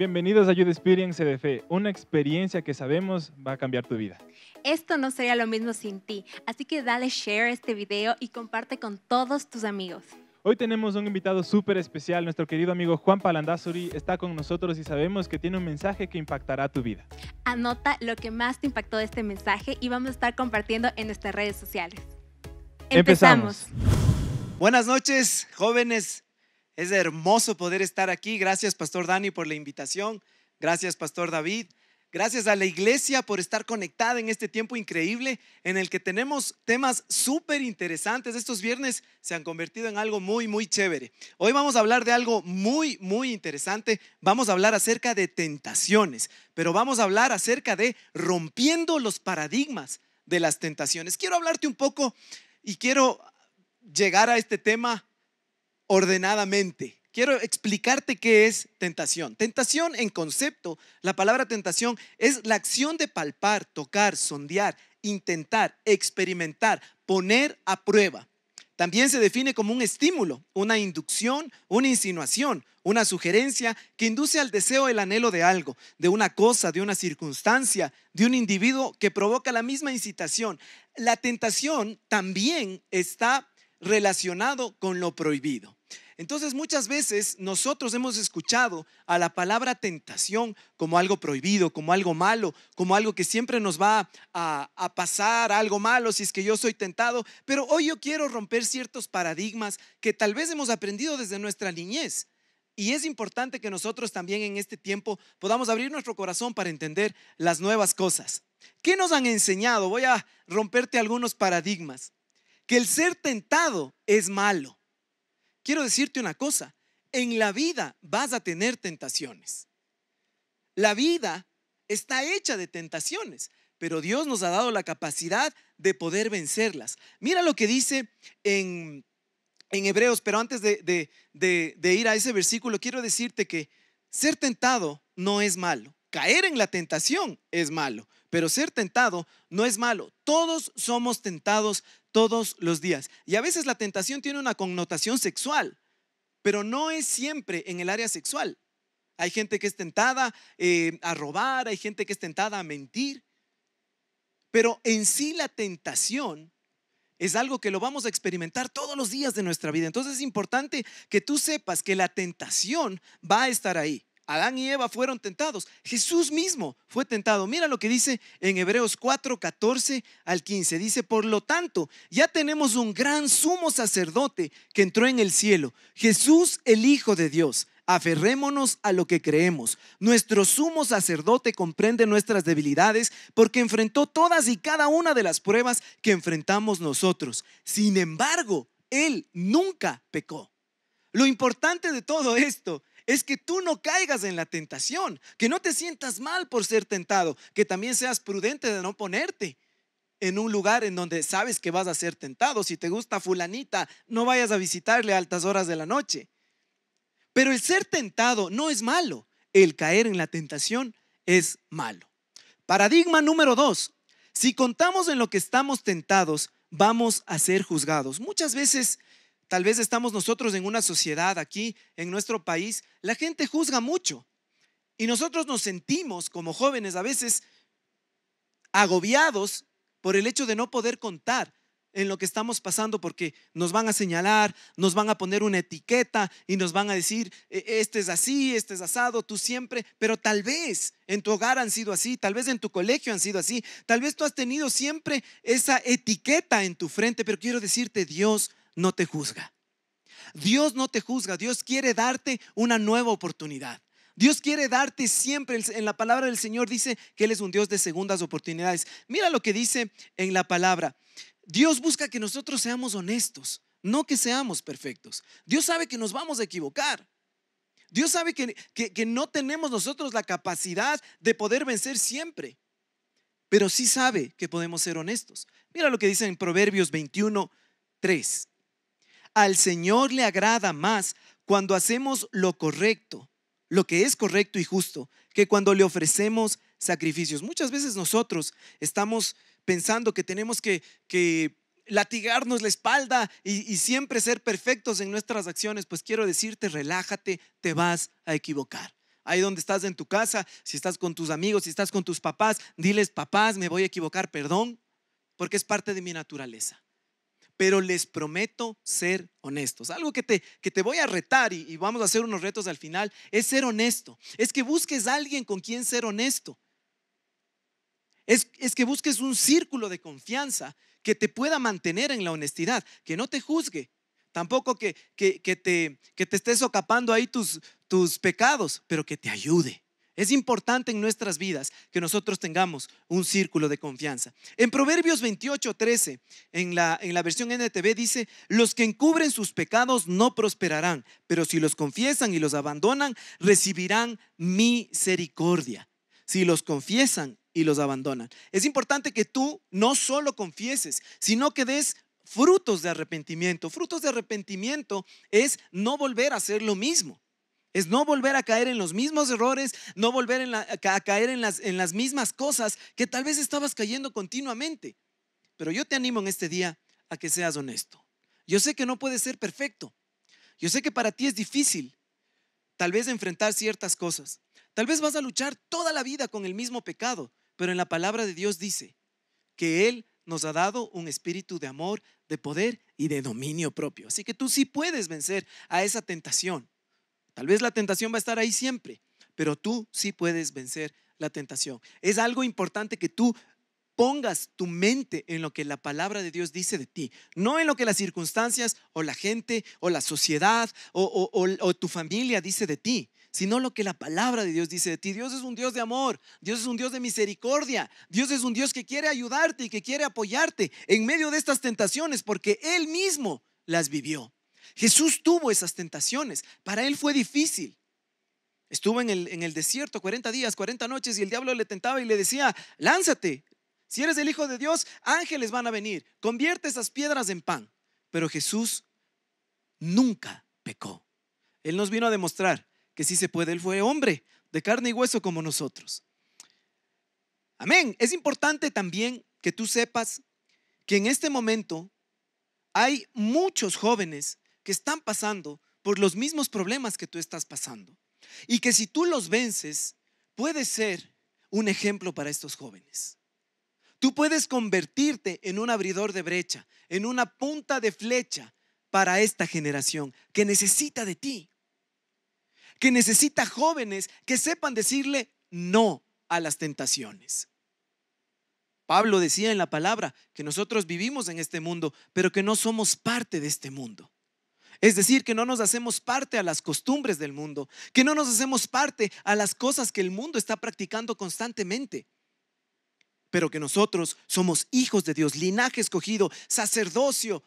Bienvenidos a Youth Experience de Fe, una experiencia que sabemos va a cambiar tu vida. Esto no sería lo mismo sin ti, así que dale share a este video y comparte con todos tus amigos. Hoy tenemos un invitado súper especial, nuestro querido amigo Juan Palandazuri está con nosotros y sabemos que tiene un mensaje que impactará tu vida. Anota lo que más te impactó de este mensaje y vamos a estar compartiendo en nuestras redes sociales. Empezamos. Buenas noches, jóvenes. Es hermoso poder estar aquí. Gracias, Pastor Dani, por la invitación. Gracias, Pastor David. Gracias a la iglesia por estar conectada en este tiempo increíble en el que tenemos temas súper interesantes. Estos viernes se han convertido en algo muy, muy chévere. Hoy vamos a hablar de algo muy, muy interesante. Vamos a hablar acerca de tentaciones, pero vamos a hablar acerca de rompiendo los paradigmas de las tentaciones. Quiero hablarte un poco y quiero llegar a este tema ordenadamente. Quiero explicarte qué es tentación. Tentación en concepto, la palabra tentación es la acción de palpar, tocar, sondear, intentar, experimentar, poner a prueba. También se define como un estímulo, una inducción, una insinuación, una sugerencia que induce al deseo el anhelo de algo, de una cosa, de una circunstancia, de un individuo que provoca la misma incitación. La tentación también está relacionado con lo prohibido. Entonces muchas veces nosotros hemos escuchado a la palabra tentación como algo prohibido, como algo malo, como algo que siempre nos va a, pasar algo malo si es que yo soy tentado. Pero hoy yo quiero romper ciertos paradigmas que tal vez hemos aprendido desde nuestra niñez. Y es importante que nosotros también en este tiempo podamos abrir nuestro corazón para entender las nuevas cosas. ¿Qué nos han enseñado? Voy a romperte algunos paradigmas. Que el ser tentado es malo quiero decirte una cosa, en la vida vas a tener tentaciones. La vida está hecha de tentaciones, pero Dios nos ha dado la capacidad de poder vencerlas. Mira lo que dice en, Hebreos, pero antes de ir a ese versículo, quiero decirte que ser tentado no es malo, caer en la tentación es malo, pero ser tentado no es malo. Todos somos tentados todos los días. Y a veces la tentación tiene una connotación sexual, pero no es siempre en el área sexual. Hay gente que es tentada eh, a robar, hay gente que es tentada a mentir, pero en sí la tentación es algo que lo vamos a experimentar todos los días de nuestra vida. Entonces es importante que tú sepas que la tentación va a estar ahí. Adán y Eva fueron tentados. Jesús mismo fue tentado. Mira lo que dice en Hebreos 4, 14 al 15. Dice, por lo tanto, ya tenemos un gran sumo sacerdote que entró en el cielo. Jesús el Hijo de Dios. Aferrémonos a lo que creemos. Nuestro sumo sacerdote comprende nuestras debilidades porque enfrentó todas y cada una de las pruebas que enfrentamos nosotros. Sin embargo, Él nunca pecó. Lo importante de todo esto es que tú no caigas en la tentación, que no te sientas mal por ser tentado, que también seas prudente de no ponerte en un lugar en donde sabes que vas a ser tentado. Si te gusta fulanita, no vayas a visitarle a altas horas de la noche. Pero el ser tentado no es malo, el caer en la tentación es malo. Paradigma número dos, si contamos en lo que estamos tentados, vamos a ser juzgados. Muchas veces Tal vez estamos nosotros en una sociedad aquí, en nuestro país, la gente juzga mucho. Y nosotros nos sentimos como jóvenes a veces agobiados por el hecho de no poder contar en lo que estamos pasando porque nos van a señalar, nos van a poner una etiqueta y nos van a decir, e, este es así, este es asado, tú siempre, pero tal vez en tu hogar han sido así, tal vez en tu colegio han sido así, tal vez tú has tenido siempre esa etiqueta en tu frente, pero quiero decirte, Dios no te juzga. Dios no te juzga, Dios quiere darte una nueva oportunidad. Dios quiere darte siempre, en la palabra del Señor dice que Él es un Dios de segundas oportunidades. Mira lo que dice en la palabra. Dios busca que nosotros seamos honestos, no que seamos perfectos. Dios sabe que nos vamos a equivocar. Dios sabe que, no tenemos nosotros la capacidad de poder vencer siempre, pero sí sabe que podemos ser honestos. Mira lo que dice en Proverbios 21, 3. Al Señor le agrada más cuando hacemos lo correcto, lo que es correcto y justo, que cuando le ofrecemos sacrificios. Muchas veces nosotros estamos pensando que tenemos que, latigarnos la espalda y, y, siempre ser perfectos en nuestras acciones, pues quiero decirte, relájate, te vas a equivocar. Ahí donde estás en tu casa, si estás con tus amigos, si estás con tus papás, diles, papás, me voy a equivocar, perdón, porque es parte de mi naturaleza pero les prometo ser honestos. Algo que te, que te voy a retar y, vamos a hacer unos retos al final es ser honesto. Es que busques a alguien con quien ser honesto. Es, es, que busques un círculo de confianza que te pueda mantener en la honestidad, que no te juzgue, tampoco que, que, te, que te estés socapando ahí tus, tus pecados, pero que te ayude. Es importante en nuestras vidas que nosotros tengamos un círculo de confianza. En Proverbios 28, 13, en la, versión NTV dice, los que encubren sus pecados no prosperarán, pero si los confiesan y los abandonan, recibirán misericordia. Si los confiesan y los abandonan. Es importante que tú no solo confieses, sino que des frutos de arrepentimiento. Frutos de arrepentimiento es no volver a hacer lo mismo. Es no volver a caer en los mismos errores, no volver a caer en las mismas cosas que tal vez estabas cayendo continuamente. Pero yo te animo en este día a que seas honesto. Yo sé que no puedes ser perfecto. Yo sé que para ti es difícil tal vez enfrentar ciertas cosas. Tal vez vas a luchar toda la vida con el mismo pecado, pero en la palabra de Dios dice que Él nos ha dado un espíritu de amor, de poder y de dominio propio. Así que tú sí puedes vencer a esa tentación. Tal vez la tentación va a estar ahí siempre, pero tú sí puedes vencer la tentación. Es algo importante que tú pongas tu mente en lo que la palabra de Dios dice de ti, no en lo que las circunstancias o la gente o la sociedad o, tu familia dice de ti sino lo que la palabra de Dios dice de ti. Dios es un Dios de amor, Dios es un Dios de misericordia, Dios es un Dios que quiere ayudarte y que quiere apoyarte en medio de estas tentaciones porque Él mismo las vivió. Jesús tuvo esas tentaciones. Para él fue difícil. Estuvo en el, en el desierto 40 días, 40 noches y el diablo le tentaba y le decía, lánzate. Si eres el Hijo de Dios, ángeles van a venir. Convierte esas piedras en pan. Pero Jesús nunca pecó. Él nos vino a demostrar que sí se puede. Él fue hombre de carne y hueso como nosotros. Amén. Es importante también que tú sepas que en este momento hay muchos jóvenes que están pasando por los mismos problemas que tú estás pasando. Y que si tú los vences, puedes ser un ejemplo para estos jóvenes. Tú puedes convertirte en un abridor de brecha, en una punta de flecha para esta generación que necesita de ti, que necesita jóvenes que sepan decirle no a las tentaciones. Pablo decía en la palabra que nosotros vivimos en este mundo, pero que no somos parte de este mundo. Es decir, que no nos hacemos parte a las costumbres del mundo, que no nos hacemos parte a las cosas que el mundo está practicando constantemente, pero que nosotros somos hijos de Dios, linaje escogido, sacerdocio,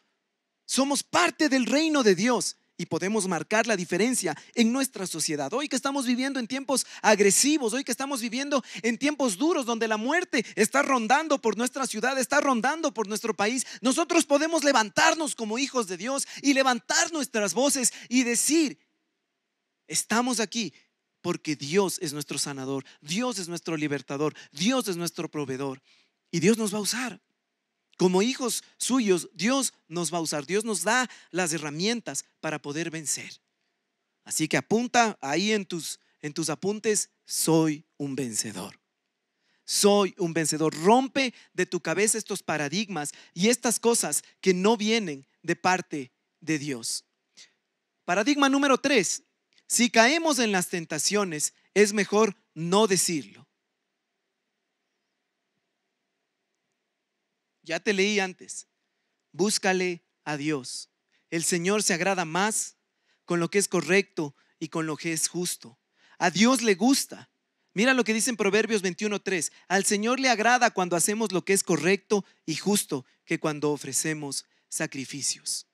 somos parte del reino de Dios y podemos marcar la diferencia en nuestra sociedad. Hoy que estamos viviendo en tiempos agresivos, hoy que estamos viviendo en tiempos duros donde la muerte está rondando por nuestra ciudad, está rondando por nuestro país, nosotros podemos levantarnos como hijos de Dios y levantar nuestras voces y decir, estamos aquí porque Dios es nuestro sanador, Dios es nuestro libertador, Dios es nuestro proveedor y Dios nos va a usar. Como hijos suyos, Dios nos va a usar, Dios nos da las herramientas para poder vencer. Así que apunta ahí en tus, en tus apuntes, soy un vencedor. Soy un vencedor. Rompe de tu cabeza estos paradigmas y estas cosas que no vienen de parte de Dios. Paradigma número tres. Si caemos en las tentaciones, es mejor no decirlo. Ya te leí antes. Búscale a Dios. El Señor se agrada más con lo que es correcto y con lo que es justo. A Dios le gusta. Mira lo que dice en Proverbios 21:3. Al Señor le agrada cuando hacemos lo que es correcto y justo que cuando ofrecemos sacrificios.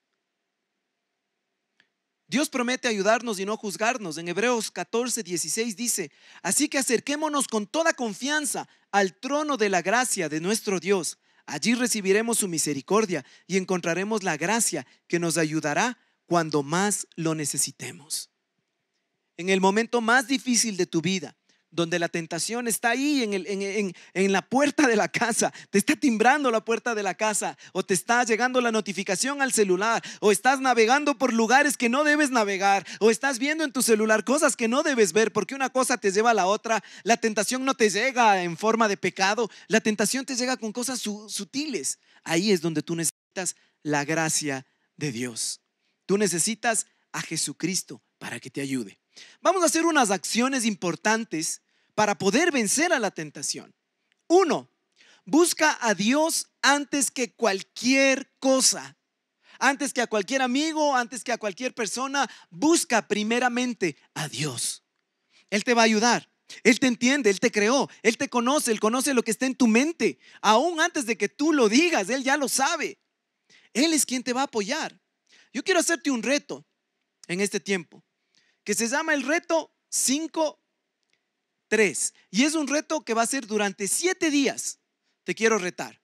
Dios promete ayudarnos y no juzgarnos. En Hebreos 14, 16 dice, así que acerquémonos con toda confianza al trono de la gracia de nuestro Dios Allí recibiremos su misericordia y encontraremos la gracia que nos ayudará cuando más lo necesitemos. En el momento más difícil de tu vida, donde la tentación está ahí en, la puerta de la casa, te está timbrando la puerta de la casa, o te está llegando la notificación al celular, o estás navegando por lugares que no debes navegar, o estás viendo en tu celular cosas que no debes ver, porque una cosa te lleva a la otra, la tentación no te llega en forma de pecado, la tentación te llega con cosas sutiles. Ahí es donde tú necesitas la gracia de Dios. Tú necesitas a Jesucristo para que te ayude. Vamos a hacer unas acciones importantes para poder vencer a la tentación. Uno, busca a Dios antes que cualquier cosa, antes que a cualquier amigo, antes que a cualquier persona. Busca primeramente a Dios. Él te va a ayudar. Él te entiende, Él te creó, Él te conoce, Él conoce lo que está en tu mente. Aún antes de que tú lo digas, Él ya lo sabe. Él es quien te va a apoyar. Yo quiero hacerte un reto en este tiempo que se llama el reto 5-3 Y es un reto que va a ser durante siete días. Te quiero retar.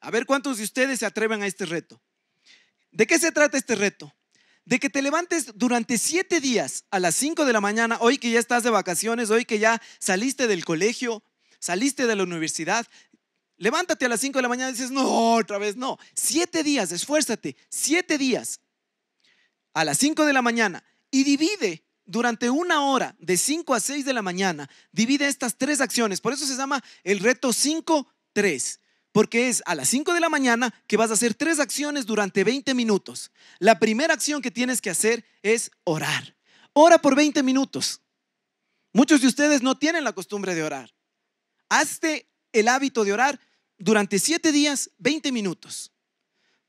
A ver cuántos de ustedes se atreven a este reto. ¿De qué se trata este reto? De que te levantes durante siete días a las 5 de la mañana, hoy que ya estás de vacaciones, hoy que ya saliste del colegio, saliste de la universidad, levántate a las 5 de la mañana y dices, no, otra vez no. Siete días, esfuérzate, siete días. A las 5 de la mañana, y divide durante una hora, de 5 a 6 de la mañana, divide estas tres acciones. Por eso se llama el reto 5-3, porque es a las 5 de la mañana que vas a hacer tres acciones durante 20 minutos. La primera acción que tienes que hacer es orar. Ora por 20 minutos. Muchos de ustedes no tienen la costumbre de orar. Hazte el hábito de orar durante 7 días, 20 minutos.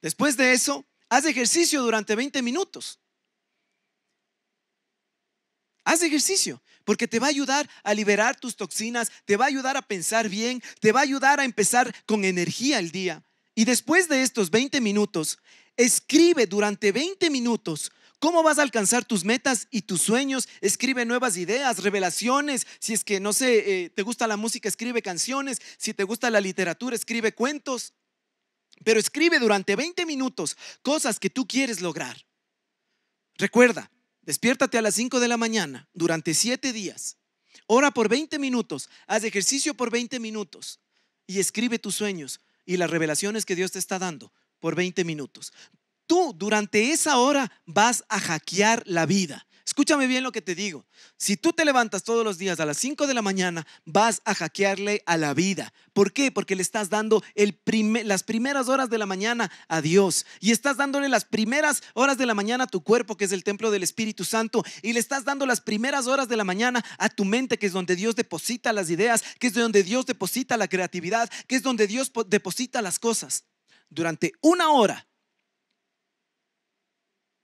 Después de eso, haz ejercicio durante 20 minutos. Haz ejercicio, porque te va a ayudar a liberar tus toxinas, te va a ayudar a pensar bien, te va a ayudar a empezar con energía el día. Y después de estos 20 minutos, escribe durante 20 minutos ¿Cómo vas a alcanzar tus metas y tus sueños? Escribe nuevas ideas, revelaciones. Si es que, no sé, eh, te gusta la música, escribe canciones. Si te gusta la literatura, escribe cuentos. Pero escribe durante 20 minutos cosas que tú quieres lograr. Recuerda, Despiértate a las 5 de la mañana durante 7 días. Ora por 20 minutos, haz ejercicio por 20 minutos y escribe tus sueños y las revelaciones que Dios te está dando por 20 minutos. Tú durante esa hora vas a hackear la vida. Escúchame bien lo que te digo. Si tú te levantas todos los días a las 5 de la mañana, vas a hackearle a la vida. ¿Por qué? Porque le estás dando el las primeras horas de la mañana a Dios. Y estás dándole las primeras horas de la mañana a tu cuerpo, que es el templo del Espíritu Santo. Y le estás dando las primeras horas de la mañana a tu mente, que es donde Dios deposita las ideas, que es donde Dios deposita la creatividad, que es donde Dios deposita las cosas. Durante una hora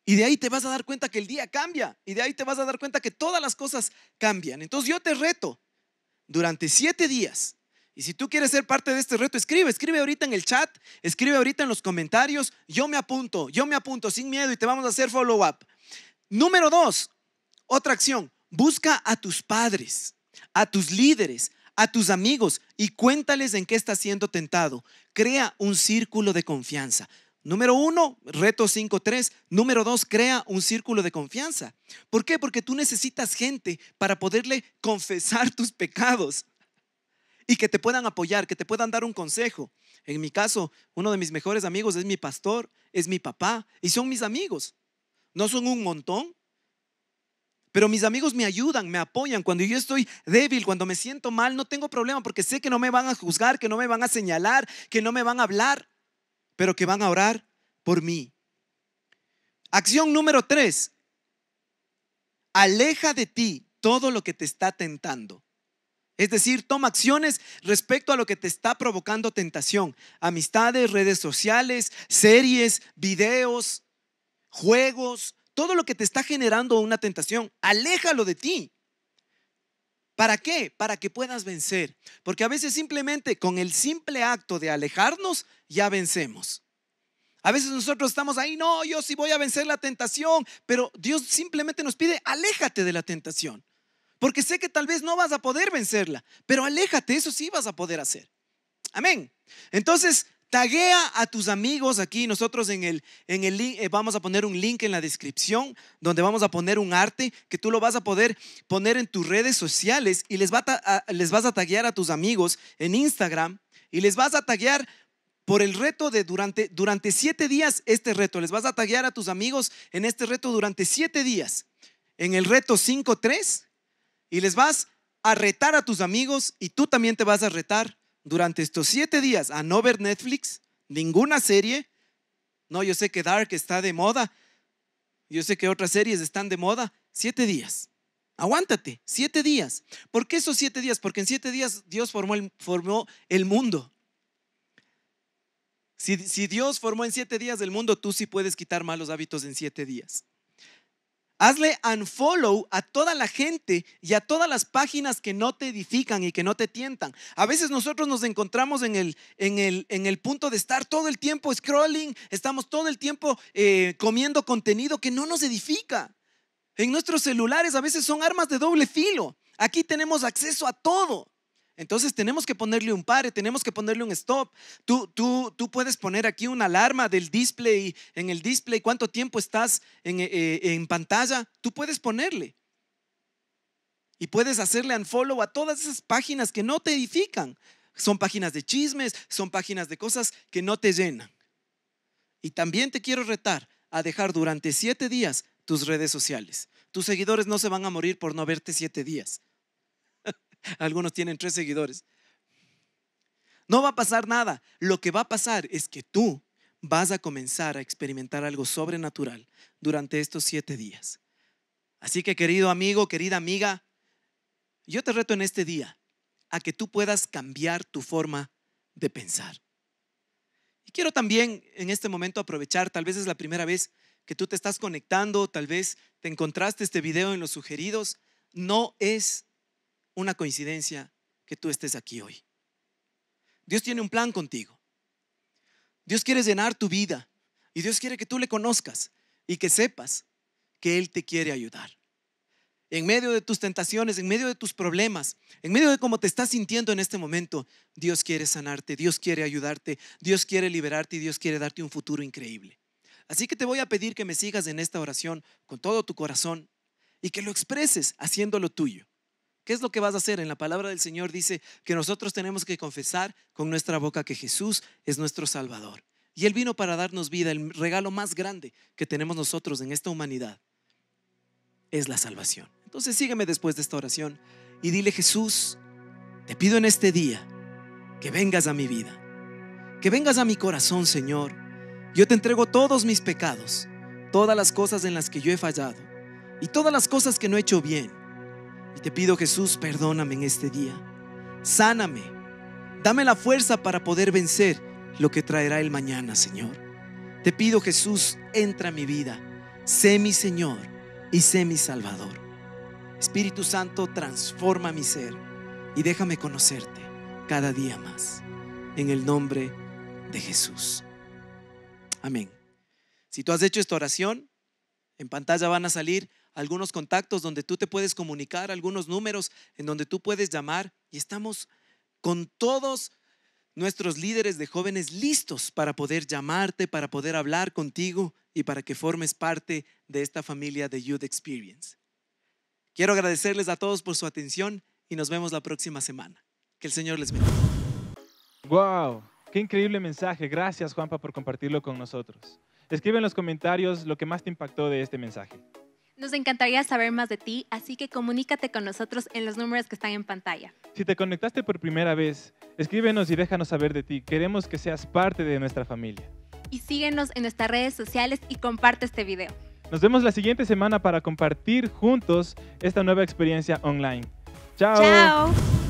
y de ahí te vas a dar cuenta que el día cambia. Y de ahí te vas a dar cuenta que todas las cosas cambian. Entonces yo te reto durante siete días. Y si tú quieres ser parte de este reto, escribe, escribe ahorita en el chat, escribe ahorita en los comentarios. Yo me apunto, yo me apunto sin miedo y te vamos a hacer follow up. Número dos, otra acción. Busca a tus padres, a tus líderes, a tus amigos y cuéntales en qué estás siendo tentado. Crea un círculo de confianza. Número uno, reto 5.3. Número dos, crea un círculo de confianza. ¿Por qué? Porque tú necesitas gente para poderle confesar tus pecados y que te puedan apoyar, que te puedan dar un consejo. En mi caso, uno de mis mejores amigos es mi pastor, es mi papá y son mis amigos. No son un montón, pero mis amigos me ayudan, me apoyan. Cuando yo estoy débil, cuando me siento mal, no tengo problema porque sé que no me van a juzgar, que no me van a señalar, que no me van a hablar pero que van a orar por mí. Acción número tres, aleja de ti todo lo que te está tentando. Es decir, toma acciones respecto a lo que te está provocando tentación. Amistades, redes sociales, series, videos, juegos, todo lo que te está generando una tentación, aléjalo de ti. ¿Para qué? Para que puedas vencer. Porque a veces simplemente con el simple acto de alejarnos ya vencemos. A veces nosotros estamos ahí, no, yo sí voy a vencer la tentación, pero Dios simplemente nos pide, aléjate de la tentación. Porque sé que tal vez no vas a poder vencerla, pero aléjate, eso sí vas a poder hacer. Amén. Entonces, Taguea a tus amigos aquí. Nosotros en el, en el link eh, vamos a poner un link en la descripción donde vamos a poner un arte que tú lo vas a poder poner en tus redes sociales y les, va les vas a taguear a tus amigos en Instagram y les vas a taguear por el reto de durante, durante siete días este reto. Les vas a taguear a tus amigos en este reto durante siete días. En el reto 5-3 y les vas a retar a tus amigos y tú también te vas a retar durante estos siete días a no ver Netflix, ninguna serie. No, yo sé que Dark está de moda. Yo sé que otras series están de moda. Siete días. Aguántate, siete días. ¿Por qué esos siete días? Porque en siete días Dios formó el, formó el mundo. Si, si Dios formó en siete días el mundo, tú sí puedes quitar malos hábitos en siete días. Hazle unfollow a toda la gente y a todas las páginas que no te edifican y que no te tientan. A veces nosotros nos encontramos en el, en el, punto de estar todo el tiempo scrolling, estamos todo el tiempo eh, comiendo contenido que no nos edifica. En nuestros celulares a veces son armas de doble filo. Aquí tenemos acceso a todo. Entonces tenemos que ponerle un pare, tenemos que ponerle un stop. Tú, tú, puedes poner aquí una alarma del display, en el display cuánto tiempo estás en, eh, eh, en pantalla, tú puedes ponerle. Y puedes hacerle unfollow a todas esas páginas que no te edifican. Son páginas de chismes, son páginas de cosas que no te llenan. Y también te quiero retar a dejar durante siete días tus redes sociales. Tus seguidores no se van a morir por no verte siete días. Algunos tienen tres seguidores. No va a pasar nada. Lo que va a pasar es que tú vas a comenzar a experimentar algo sobrenatural durante estos siete días. Así que querido amigo, querida amiga, yo te reto en este día a que tú puedas cambiar tu forma de pensar. Y quiero también en este momento aprovechar, tal vez es la primera vez que tú te estás conectando, tal vez te encontraste este video en los sugeridos, no es una coincidencia que tú estés aquí hoy. Dios tiene un plan contigo. Dios quiere llenar tu vida y Dios quiere que tú le conozcas y que sepas que Él te quiere ayudar. En medio de tus tentaciones, en medio de tus problemas, en medio de cómo te estás sintiendo en este momento, Dios quiere sanarte, Dios quiere ayudarte, Dios quiere liberarte y Dios quiere darte un futuro increíble. Así que te voy a pedir que me sigas en esta oración con todo tu corazón y que lo expreses haciéndolo tuyo. ¿Qué es lo que vas a hacer? En la palabra del Señor dice que nosotros tenemos que confesar con nuestra boca que Jesús es nuestro Salvador. Y Él vino para darnos vida. El regalo más grande que tenemos nosotros en esta humanidad es la salvación. Entonces sígueme después de esta oración y dile, Jesús, te pido en este día que vengas a mi vida, que vengas a mi corazón, Señor. Yo te entrego todos mis pecados, todas las cosas en las que yo he fallado y todas las cosas que no he hecho bien y te pido, Jesús, perdóname en este día. Sáname. Dame la fuerza para poder vencer lo que traerá el mañana, Señor. Te pido, Jesús, entra a mi vida. Sé mi Señor y sé mi Salvador. Espíritu Santo, transforma mi ser y déjame conocerte cada día más. En el nombre de Jesús. Amén. Si tú has hecho esta oración, en pantalla van a salir algunos contactos donde tú te puedes comunicar, algunos números en donde tú puedes llamar y estamos con todos nuestros líderes de jóvenes listos para poder llamarte, para poder hablar contigo y para que formes parte de esta familia de Youth Experience. Quiero agradecerles a todos por su atención y nos vemos la próxima semana. Que el Señor les bendiga. ¡Wow! ¡Qué increíble mensaje! Gracias, Juanpa, por compartirlo con nosotros. Escribe en los comentarios lo que más te impactó de este mensaje. Nos encantaría saber más de ti, así que comunícate con nosotros en los números que están en pantalla. Si te conectaste por primera vez, escríbenos y déjanos saber de ti. Queremos que seas parte de nuestra familia. Y síguenos en nuestras redes sociales y comparte este video. Nos vemos la siguiente semana para compartir juntos esta nueva experiencia online. Chao. Chao.